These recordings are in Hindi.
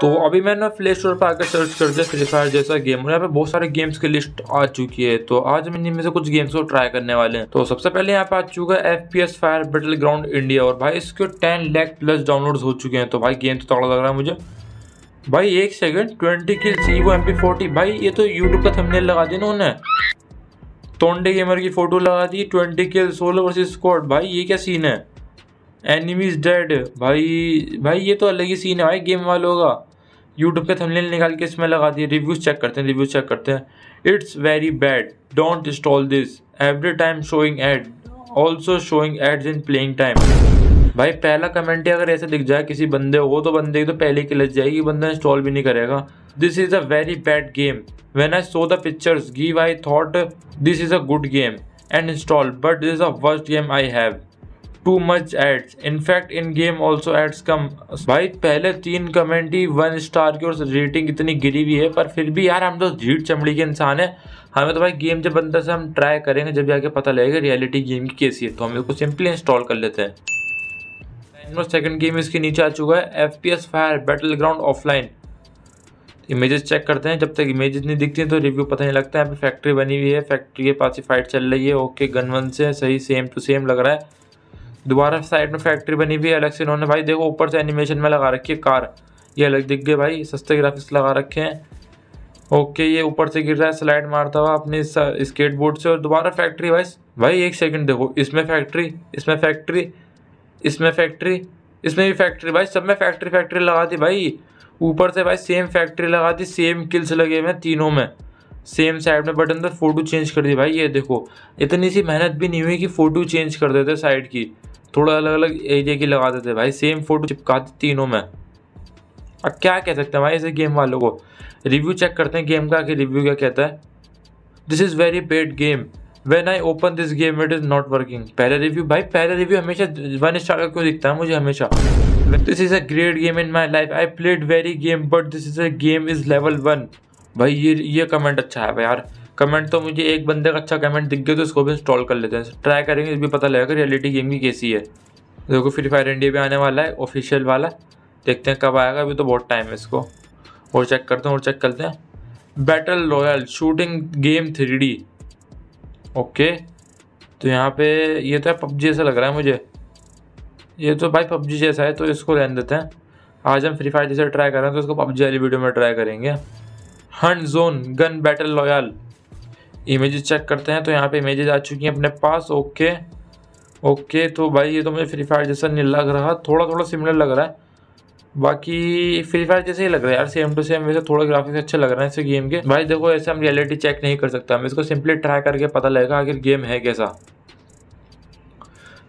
तो अभी मैंने प्ले स्टोर पर आकर सर्च कर दिया फ्री फायर जैसा गेम और यहाँ पे बहुत सारे गेम्स की लिस्ट आ चुकी है तो आज मैं इनमें से कुछ गेम्स को ट्राई करने वाले हैं तो सबसे पहले यहाँ पे आ चुका है F P S fire battleground India और भाई इसके टेन लैक प्लस डाउनलोड हो चुके हैं तो भाई गेम तो तगड़ा लग रहा है मुझे भाई एक सेकेंड ट्वेंटी किल सी वो एम पी फोर्टी भाई ये तो यूट्यूब का थमनेल लगा दिया उन्होंने तोंडे गेमर की फोटो लगा दी twenty kill solo versus squad भाई ये क्या सीन है एनिमीज डेड भाई भाई ये तो अलग ही सीन है भाई गेम वालों का यूट्यूब पे थंबनेल निकाल के इसमें लगा दिए रिव्यूज़ चेक करते हैं रिव्यूज़ चेक करते हैं it's very bad don't install this every time showing ad also showing ads in playing time भाई पहला कमेंट ही अगर ऐसे दिख जाए किसी बंदे को तो बंदे की तो पहले की लग जाएगी बंदा इंस्टॉल भी नहीं करेगा this is a very bad game when I saw the pictures give I thought this is a good game and install but this is a worst game I have too much ads in fact in game also ads come भाई पहले तीन कमेंट ही वन स्टार की और रेटिंग इतनी गिरी हुई है पर फिर भी यार हम तो झीठ चमड़ी के इंसान है हमें तो भाई गेम जब अंदर से हम ट्राई करेंगे जब जाके पता लगेगा रियलिटी गेम की कैसी है तो हम इसको सिंपली इंस्टॉल कर लेते हैं सेकंड गेम इसके नीचे आ चुका है F P S fire battleground offline images check करते हैं जब तक इमेजेस नहीं दिखती हैं तो रिव्यू पता नहीं लगता है यहाँ पे फैक्ट्री बनी हुई है फैक्ट्री के पास ही फाइट चल रही है ओके गन वन से सही सेम टू सेम लग रहा है दोबारा साइड में फैक्ट्री बनी हुई है अलग से इन्होंने भाई देखो ऊपर से एनिमेशन में लगा रखी है कार ये अलग दिख गए भाई सस्ते ग्राफिक्स लगा रखे हैं ओके ये ऊपर से गिर रहा है स्लाइड मारता हुआ अपने स्केट बोर्ड से और दोबारा फैक्ट्री भाई भाई एक सेकंड देखो इसमें फैक्ट्री इसमें फैक्ट्री इसमें फैक्ट्री इसमें भी फैक्ट्री भाई सब में फैक्ट्री फैक्ट्री लगा दी भाई ऊपर से भाई सेम फैक्ट्री लगा दी सेम किल्स लगे हुए हैं तीनों में सेम साइड में बटन अंदर फ़ोटो चेंज कर दी भाई ये देखो इतनी सी मेहनत भी नहीं हुई कि फ़ोटो चेंज कर देते साइड की थोड़ा अलग अलग एरिया की लगा देते भाई सेम फ़ोटो चिपकाते तीनों में अब क्या कह सकते हैं भाई इसे गेम वालों को रिव्यू चेक करते हैं गेम का कि रिव्यू क्या कहता है this is very bad game when I open this game it is not working पहला रिव्यू भाई पहला रिव्यू हमेशा वन स्टार का क्यों दिखता है मुझे हमेशा this is a great game in my life I played very game but this is a game is level one भाई ये ये कमेंट अच्छा है भाई यार कमेंट तो मुझे एक बंदे का अच्छा कमेंट दिख गया तो इसको भी इंस्टॉल कर लेते हैं ट्राई करेंगे भी पता लगेगा रियलिटी गेम की कैसी है देखो फ्री फायर इंडिया भी आने वाला है ऑफिशियल वाला देखते हैं कब आएगा अभी तो बहुत टाइम है इसको और चेक करते हैं और चेक करते हैं battle royale shooting game three okay तो यहाँ पे ये तो है पबजी जैसा लग रहा है मुझे ये तो भाई पबजी जैसा है तो इसको रहने देते हैं आज हम फ्री फायर जैसे ट्राई कर रहे हैं तो इसको पबजी वाली वीडियो में ट्राई करेंगे hunt zone gun battle loyal images check करते हैं तो यहाँ पे इमेजेस आ चुकी हैं अपने पास ओके ओके तो भाई ये तो मुझे फ्री फायर जैसा नहीं लग रहा थोड़ा थोड़ा सिमिलर लग रहा है बाकी फ्री फायर जैसे ही लग रहा है यार सेम टू सेम वैसे थोड़ा ग्राफिक्स अच्छे लग रहे हैं इसे गेम के भाई देखो ऐसे हम रियलिटी चेक नहीं कर सकता हम इसको सिंपली ट्राई करके पता लगेगा आखिर गेम है कैसा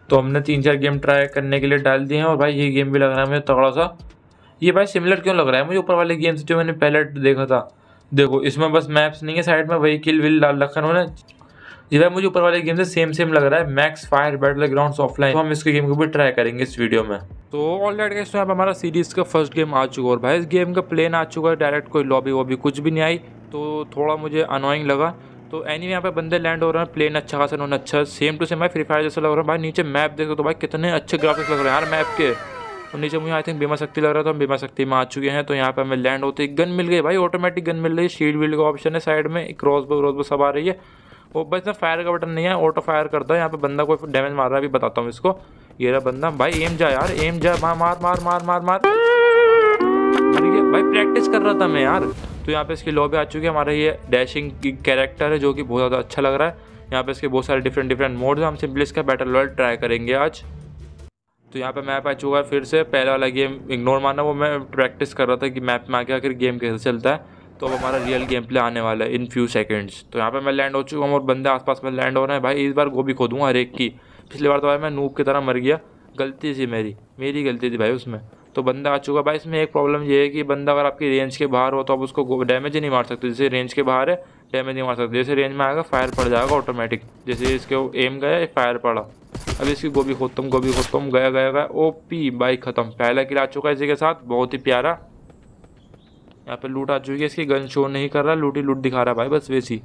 तो हमने तीन चार गेम ट्राई करने के लिए डाल दिए हैं और भाई ये गेम भी लग रहा है मुझे तगड़ा सा ये भाई सिमिलर क्यों लग रहा है मुझे ऊपर वाले गेम से जो मैंने पहले देखा था देखो इसमें बस मैप्स नहीं है साइड में वही किल विल लाल रखा जी भाई मुझे ऊपर वाले गेम से सेम सेम लग रहा है max fire battleground offline तो हम इसके गेम को भी ट्राई करेंगे इस वीडियो में तो ऑल डेट गाइस हमारा सीरीज का फर्स्ट गेम आ चुका और भाई इस गेम का प्लेन आ चुका है डायरेक्ट कोई लॉबी वॉबी कुछ भी नहीं आई तो थोड़ा मुझे अनोइंग लगा तो एनी यहाँ पे बंदे लैंड हो रहे हैं प्लेन अच्छा खासा उन्होंने अच्छा सेम टू सेम भाई फ्री फायर जैसा लग रहा है भाई नीचे मैप देखो तो भाई कितने अच्छे ग्राफिक्स लग रहे हैं यार मैप के और नीचे मुझे आई थिंक बीमा शक्ति लग रहा था बीमा शक्ति में आ चुके हैं तो यहाँ पर हमें लैंड होती गन मिल गई भाई ऑटोमेटिक गन मिल रही है शील्ड वील्ड का ऑप्शन है साइड में क्रॉसबो बो सब आ रही है वो बस ना फायर का बटन नहीं है ऑटो फायर करता है यहाँ पे बंदा कोई डैमेज मार रहा है अभी बताता हूँ इसको ये रहा बंदा भाई एम जा यार एम जा मार मार मार मार मार मार भाई प्रैक्टिस कर रहा था मैं यार तो यहाँ पे इसकी लॉबी आ चुकी है हमारा ये डैशिंग कैरेक्टर है जो कि बहुत ज़्यादा अच्छा लग रहा है यहाँ पे इसके बहुत सारे डिफरेंट डिफरेंट मोड्स हैं हम सिंपली इसका बैटल वर्ल्ड ट्राई करेंगे आज तो यहाँ पे मैप आ चुका है फिर से पहला वाला गेम इग्नोर माना वो मैं प्रैक्टिस कर रहा था कि मैप में आके आखिर गेम कैसे चलता है तो अब हमारा रियल गेम प्ले आने वाला है इन फ्यू सेकंड्स तो यहाँ पे मैं लैंड हो चुका हूँ और बंदे आसपास में लैंड हो रहे हैं भाई इस बार गोभी खोदूँगा हर एक की पिछली बार तो भाई मैं नूब की तरह मर गया गलती थी मेरी मेरी गलती थी भाई उसमें तो बंदा आ चुका भाई इसमें एक प्रॉब्लम ये है कि बंदा अगर आपकी रेंज के बाहर हो तो आप उसको डैमेज ही नहीं मार सकते जैसे रेंज के बाहर है डैमेज नहीं मार सकते जैसे रेंज में आएगा फायर पड़ जाएगा ऑटोमेटिक जैसे इसके एम गया फायर पड़ा अब इसकी गोभी खोतम गोभी खोतम गया गया गया ओपी बाई खत्म पहला किला आ चुका है इसी के साथ बहुत ही प्यारा यहाँ पे लूट आ चुकी है इसकी गन शो नहीं कर रहा लूट ही लूट दिखा रहा भाई बस वैसी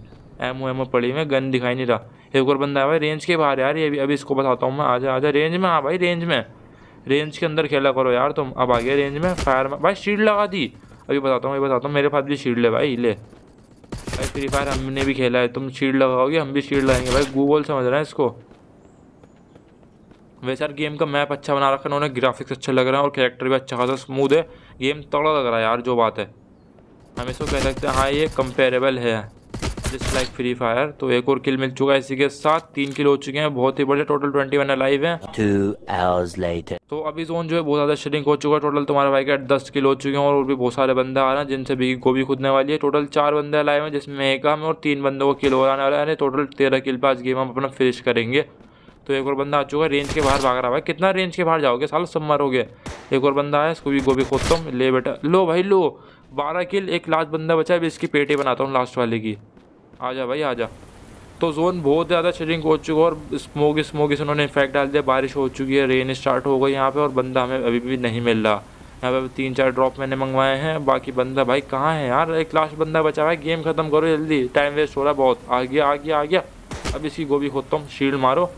एमओ एमओ पड़ी में गन दिखाई नहीं रहा एक और बंदा है भाई रेंज के बाहर यार ये अभी अभी इसको बताता हूँ मैं आजा आजा रेंज में हाँ भाई रेंज में रेंज के अंदर खेला करो यार तुम अब आ गया रेंज में फायर में भाई शील्ड लगा दी अभी बताता हूँ अभी बताता हूँ मेरे पास भी शील्ड है भाई ले भाई फ्री फायर हमने भी खेला है तुम शील्ड लगाओगे हम भी शील्ड लगाएंगे भाई गूगल समझ रहे हैं इसको वैसे यार गेम का मैप अच्छा बना रखा है उन्होंने ग्राफिक्स अच्छा लग रहा है और कैरेक्टर भी अच्छा खासा स्मूद है गेम तगड़ा लग रहा है यार जो बात है हम इसको कह सकते हैं हाँ ये कंपेरेबल है जस्ट लाइक फ्री फायर तो एक और किल मिल चुका है इसी के साथ तीन किल हो चुके हैं बहुत ही बढ़िया टोटल ट्वेंटी वन लाइव है तो अभी जोन जो है बहुत ज़्यादा शेडिंग हो चुका है टोटल तुम्हारे भाई के दस किल हो चुके हैं और भी बहुत सारे बंदे आ रहे हैं जिनसे भी गोभी खुदने वाली है टोटल चार बंदे लाइव है जिसमें एक हम और तीन बंदों को किल हो आने वाला है टोटल तेरह किल आज गेम हम अपना फिनिश करेंगे तो एक और बंदा आ चुका है रेंज के बाहर भाग रहा भाई कितना रेंज के बाहर जाओगे साल सब मारोगे एक और बंदा है इसको भी गोभी खोदता हूँ ले बेटा लो भाई लो बारह किल एक लास्ट बंदा बचा है अभी इसकी पेटी बनाता हूँ लास्ट वाले की आ जा भाई आ जा तो जोन बहुत ज़्यादा शेडिंग हो चुका और स्मोक स्मोक से उन्होंने इफेक्ट डाल दिया बारिश हो चुकी है रेन स्टार्ट हो गई यहाँ पर और बंदा हमें अभी भी नहीं मिल रहा यहाँ पे तीन चार ड्रॉप मैंने मंगवाए हैं बाकी बंदा भाई कहाँ है यार एक लास्ट बंदा बचा है गेम ख़त्म करो जल्दी टाइम वेस्ट हो रहा है बहुत आ गया आ गया आ गया अब इसकी गोभी खोदता हूँ शील्ड मारो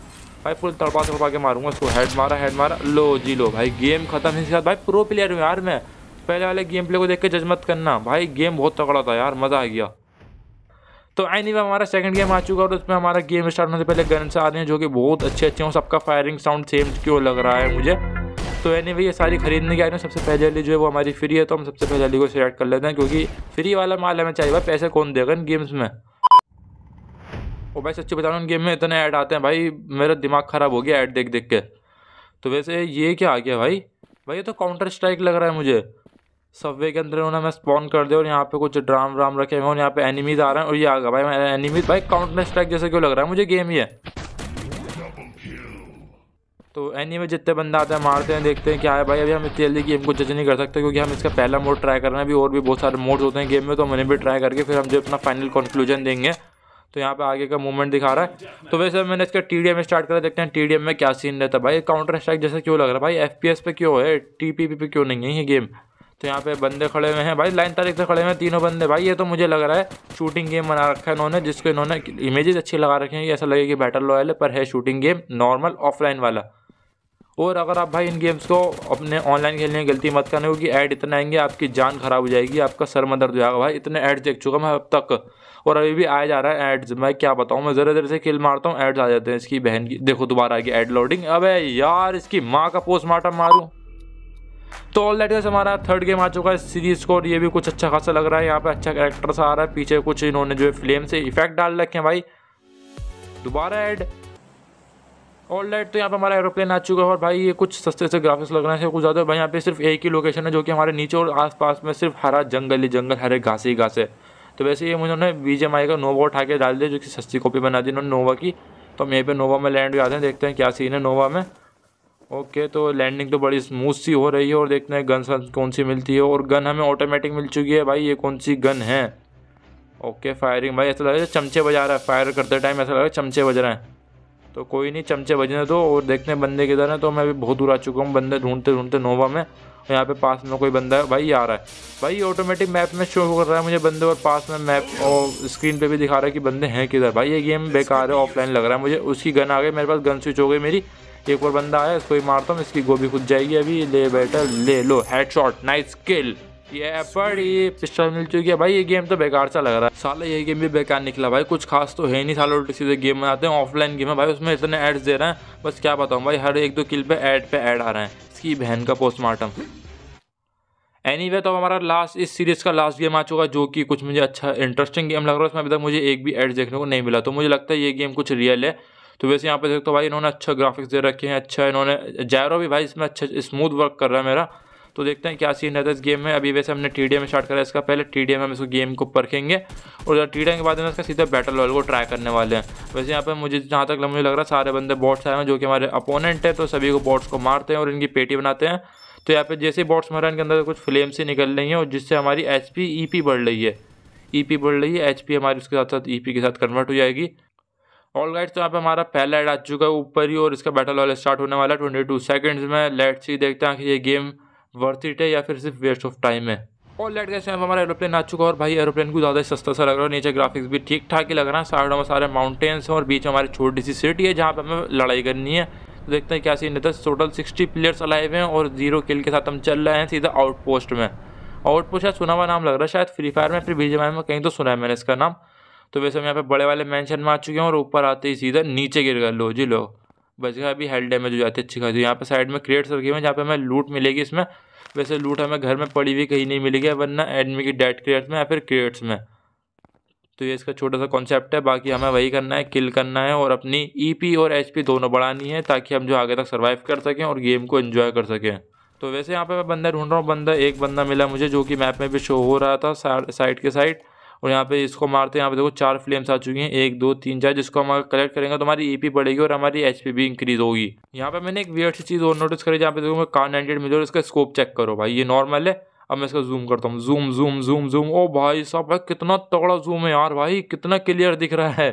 भाई फुल तड़पा तड़पा के मारूंगा उसको हेड मारा हेड मारा लो जी लो भाई गेम खत्म है इसके साथ भाई प्रो प्लेयर हूँ यार मैं पहले वाले गेम प्ले को देख के जजमत करना भाई गेम बहुत तगड़ा था यार मज़ा आ गया तो एनी anyway, हमारा सेकंड गेम आ चुका है और उसमें हमारा गेम स्टार्ट होने से पहले गन्स आ रहे हैं जो कि बहुत अच्छे अच्छे हों सबका फायरिंग साउंड सेम क्यों लग रहा है मुझे तो एनी anyway, ये सारी खरीदने की रही सबसे पहले अली जो है वो हमारी फ्री है तो हम सबसे पहले वाली को सिलेक्ट कर लेते हैं क्योंकि फ्री वाला माल हमें चाहिए भाई पैसे कौन देगा इन गेम्स में और भाई सच्ची बता रहा हूँ गेम में इतने ऐड आते हैं भाई मेरा दिमाग ख़राब हो गया ऐड देख देख के तो वैसे ये क्या आ गया भाई भाई ये तो काउंटर स्ट्राइक लग रहा है मुझे सबवे के अंदर उन्होंने मैं स्पॉन कर दिया और यहाँ पे कुछ ड्राम व्राम रखे हुए और यहाँ पे एनिमीज आ रहे हैं और ये आ गया भाई मेरा एनिमीज भाई काउंटर स्ट्राइक जैसे क्यों लग रहा है मुझे गेम ही है तो एनी में जितने बंदा आते हैं मारते हैं देखते हैं क्या है भाई अभी हम इतनी जल्दी गेम को जज नहीं कर सकते क्योंकि हम इसका पहला मोड ट्राई कर रहे हैं अभी और भी बहुत सारे मोड्स होते हैं गेम में तो मैंने भी ट्राई करके फिर हम जो अपना फाइनल कंक्लूजन देंगे तो यहाँ पे आगे का मूवमेंट दिखा रहा है तो वैसे मैंने इसका टी एम स्टार्ट करा देखते हैं टी में क्या सीन रहता है भाई काउंटर स्ट्राइक जैसे क्यों लग रहा है भाई एफ पे क्यों है टी पी पी पे क्यों नहीं है ये गेम तो यहाँ पे बंदे खड़े हुए हैं भाई लाइन तारीख से खड़े हुए हैं तीनों बंदे भाई ये तो मुझे लग रहा है शूटिंग गेम बना रखा है इन्होंने जिसको इन्होंने इमेजेस अच्छी लगा रखे हैं कि ऐसा लगे कि बैटल रॉयल है पर है शूटिंग गेम नॉर्मल ऑफलाइन वाला और अगर आप भाई इन गेम्स को अपने ऑनलाइन खेलने की गलती मत करना क्योंकि ऐड इतने आएंगे आपकी जान खराब हो जाएगी आपका सर में दर्द हो जाएगा भाई इतने ऐड देख चुका मैं अब तक और अभी भी आया जा रहा है एड्स मैं क्या बताऊँ मैं ज़रा ज़रा से किल मारता हूँ एड्स आ जाते हैं इसकी बहन की देखो दोबारा आ गया एड लोडिंग अब यार इसकी माँ का पोस्टमार्टम मारूँ तो ऑल दैट हमारा थर्ड गेम आ चुका है सीरीज को और ये भी कुछ अच्छा खासा लग रहा है यहाँ पे अच्छा कैरेक्टर सा आ रहा है पीछे कुछ इन्होंने जो है फ्लेम से इफेक्ट डाल रखे हैं भाई दोबारा ऐड ऑल दैट तो यहाँ पे हमारा एरोप्लेन आ चुका है और भाई ये कुछ सस्ते से ग्राफिक्स लग रहे हैं कुछ ज़्यादा भाई यहाँ पे सिर्फ एक ही लोकेशन है जो कि हमारे नीचे और आस में सिर्फ हरा जंगल ही जंगल हरे घास ही घास है तो वैसे ये मुझे उन्होंने बी का नोवा उठा के डाल दिया जो कि सस्ती कॉपी बना दी उन्होंने नोवा की तो हम यहीं पर नोवा में लैंड भी आते हैं देखते हैं क्या सीन है नोवा में ओके तो लैंडिंग तो बड़ी स्मूथ सी हो रही है और देखते हैं गन कौन सी मिलती है और गन हमें ऑटोमेटिक मिल चुकी है भाई ये कौन सी गन है ओके फायरिंग भाई ऐसा लग रहा है चमचे बजा रहा है फायर करते टाइम ऐसा लग रहा है चमचे बज रहे हैं तो कोई नहीं चमचे बजने दो और देखते हैं बंदे किधर हैं तो मैं भी बहुत दूर आ चुका हूँ बंदे ढूंढते ढूंढते नोवा में तो यहाँ पे पास में कोई बंदा है भाई आ रहा है भाई ऑटोमेटिक मैप में शो कर रहा है मुझे बंदे और पास में मैप और स्क्रीन पे भी दिखा रहा है कि बंदे हैं किधर भाई ये गेम बेकार है ऑफलाइन लग रहा है मुझे उसकी गन आ गई मेरे पास गन स्विच हो गई मेरी एक और बंदा आया इसको ही मारता हूँ इसकी गोभी खुद जाएगी अभी ले बैठा ले लो हेड शॉट नाइस किल ये पर ये पिस्टल मिल चुकी है भाई ये गेम तो बेकार सा लग रहा है साला ये गेम भी बेकार निकला भाई कुछ खास तो है नहीं साला उल्टे सीधे गेम बनाते हैं ऑफलाइन गेम है भाई उसमें इतने एड्स दे रहे हैं बस क्या बताऊँ भाई हर एक दो किल पे ऐड पे ऐड आ रहे हैं की बहन का पोस्टमार्टम एनी anyway, तो हमारा लास्ट इस सीरीज़ का लास्ट गेम आ चुका है जो कि कुछ मुझे अच्छा इंटरेस्टिंग गेम लग रहा है उसमें अभी तक मुझे एक भी एड देखने को नहीं मिला तो मुझे लगता है ये गेम कुछ रियल है तो वैसे यहाँ पे देखते हो तो भाई इन्होंने अच्छा ग्राफिक्स दे रखे हैं अच्छा इन्होंने जायरो भी भाई इसमें अच्छा स्मूथ वर्क कर रहा है मेरा तो देखते हैं क्या सीन रहता है इस गेम में अभी वैसे हमने टी में स्टार्ट करा इसका पहले टी में हम इसको गेम को परखेंगे और जब टी के बाद हम इसका सीधा बैटल रॉयल को ट्राई करने वाले हैं वैसे यहाँ पर मुझे जहाँ तक मुझे लग रहा है सारे बंदे बॉट्स आए हैं जो कि हमारे अपोनेंट है तो सभी को बॉट्स को मारते हैं और इनकी पेटी बनाते हैं तो यहाँ पे जैसे ही बॉट्स मारा इनके अंदर कुछ फ्लेम से निकल रही हैं और जिससे हमारी एच पी बढ़ रही है ई बढ़ रही है एच हमारी उसके साथ साथ ई के साथ कन्वर्ट हो जाएगी ऑल गाइड्स तो यहाँ पे हमारा पहला एड आ चुका है ऊपर ही और इसका बैटल ऑल स्टार्ट होने वाला है ट्वेंटी टू सेकेंड्स में लेट्स ही देखते हैं कि ये गेम वर्थ इट है या फिर सिर्फ वेस्ट ऑफ टाइम है और लेट गए हम हमारा एरोप्लेन आ चुका है और भाई एरोप्लेन को ज़्यादा सस्ता सा लग रहा है नीचे ग्राफिक्स भी ठीक ठाक ही लग रहा है साइड में सारे माउंटेन्स हैं और बीच हमारी छोटी सी सिटी है जहाँ पर हमें लड़ाई करनी है तो देखते हैं क्या सीन रहता है टोटल सिक्सटी प्लेयर्स अलाइव हैं और जीरो किल के साथ हम चल रहे हैं सीधा आउटपोस्ट में आउटपोस्ट शायद सुना हुआ नाम लग रहा है शायद फ्री फायर में फिर बीजे में कहीं तो सुना है मैंने इसका नाम तो वैसे हम यहाँ पे बड़े वाले मैंशन में आ चुके हैं और ऊपर आते ही सीधा नीचे गिर गए लो जी लो गया भी हेल्थ डैमेज हो जाती है अच्छी खासी यहाँ पे साइड में क्रेट्स रखी हुई जहाँ पे हमें लूट मिलेगी इसमें वैसे लूट हमें घर में पड़ी हुई कहीं नहीं मिलेगी वरना एडमी की डेड क्रेट्स में या फिर क्रेट्स में तो ये इसका छोटा सा कॉन्सेप्ट है बाकी हमें वही करना है किल करना है और अपनी ईपी e और एचपी दोनों बढ़ानी है ताकि हम जो आगे तक सर्वाइव कर सकें और गेम को एंजॉय कर सकें तो वैसे यहाँ पे मैं बंदा ढूंढ रहा हूँ बंदा एक बंदा मिला मुझे जो कि मैप में भी शो हो रहा था साइड के साइड और यहाँ पे इसको मारते हैं यहाँ पे देखो चार फ्लेम्स आ चुकी हैं एक दो तीन चार जिसको हम कलेक्ट करेंगे तो हमारी ई e बढ़ेगी और हमारी एच भी इंक्रीज़ होगी यहाँ पर मैंने एक वियर सी चीज़ और नोटिस करी जहाँ पे देखो मैं कार नाइनटेड मिली और इसका स्कोप चेक करो भाई ये नॉर्मल है अब मैं इसका जूम करता हूँ जूम जूम जूम जूम ओ भाई साहब भाई कितना तगड़ा जूम है यार भाई कितना क्लियर दिख रहा है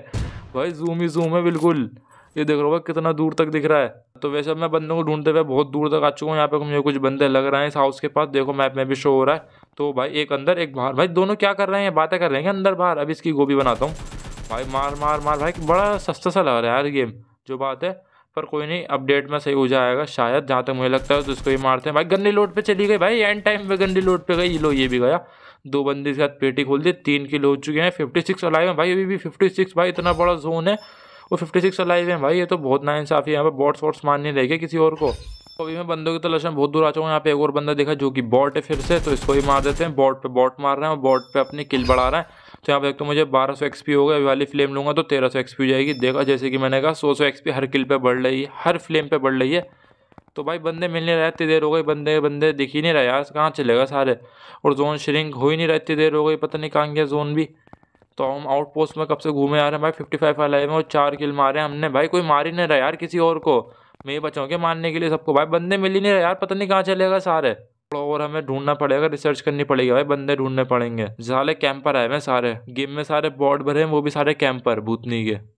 भाई जूम ही जूम है बिल्कुल ये देख रहा भाई कितना दूर तक दिख रहा है तो वैसे मैं बंदों को ढूंढते हुए बहुत दूर तक आ चुका हूँ यहाँ पे मुझे कुछ बंदे लग रहे हैं इस हाउस के पास देखो मैप में भी शो हो रहा है तो भाई एक अंदर एक बाहर भाई दोनों क्या कर रहे हैं बातें कर रहे हैं अंदर बाहर अब इसकी गोभी बनाता हूँ भाई मार मार मार भाई बड़ा सस्ता सा लग रहा है यार गेम जो बात है पर कोई नहीं अपडेट में सही हो जाएगा शायद जहाँ तक मुझे लगता है तो उसको ही मारते हैं भाई गंदी लोड पे चली गई भाई एंड टाइम पे गंदी लोड पे गई लो ये भी गया दो बंदी के साथ पेटी खोल दी तीन किलो हो चुके हैं फिफ्टी सिक्स अलाइव हैं भाई अभी भी फिफ्टी सिक्स भाई इतना बड़ा जोन है वो फिफ्टी सिक्स अलाइव है भाई ये तो बहुत इंसाफी है यहाँ पर बॉट्स वॉट्स मारने लगे किसी और को अभी मैं बंदों की तलाश में बहुत दूर आ चुका हूँ यहाँ पे एक और बंदा देखा जो कि बॉट है फिर से तो इसको ही मार देते हैं बॉट पे बॉट मार रहे हैं और बॉट पे अपनी किल बढ़ा रहे हैं तो यहाँ पे एक तो मुझे 1200 सौ एक्सपी होगा अभी वाली फ्लेम लूंगा तो 1300 सौ एक्सपी हो जाएगी देखा जैसे कि मैंने कहा 100 सौ एक्सपी हर किल पर बढ़ रही है हर फ्लेम पर बढ़ रही है तो भाई बंदे मिल नहीं रहे इतनी देर हो गई बंदे बंदे दिख ही नहीं रहे यार कहाँ चलेगा सारे और जोन श्रिंक हो ही नहीं रहा इतनी देर हो गई पता नहीं कहाँ गया जोन भी तो हम आउटपोस्ट में कब से घूमे आ रहे हैं भाई फिफ्टी फाइव वाला में और चार किल मारे हमने भाई कोई मार ही नहीं रहा यार किसी और को मैं बचाऊँ के क्या मानने के लिए सबको भाई बंदे मिल ही नहीं रहे यार पता नहीं कहाँ चलेगा सारे और हमें ढूंढना पड़ेगा रिसर्च करनी पड़ेगी भाई बंदे ढूंढने पड़ेंगे साले कैंपर आए हैं सारे गेम में सारे बॉर्ड भरे हैं वो भी सारे कैंपर भूतनी के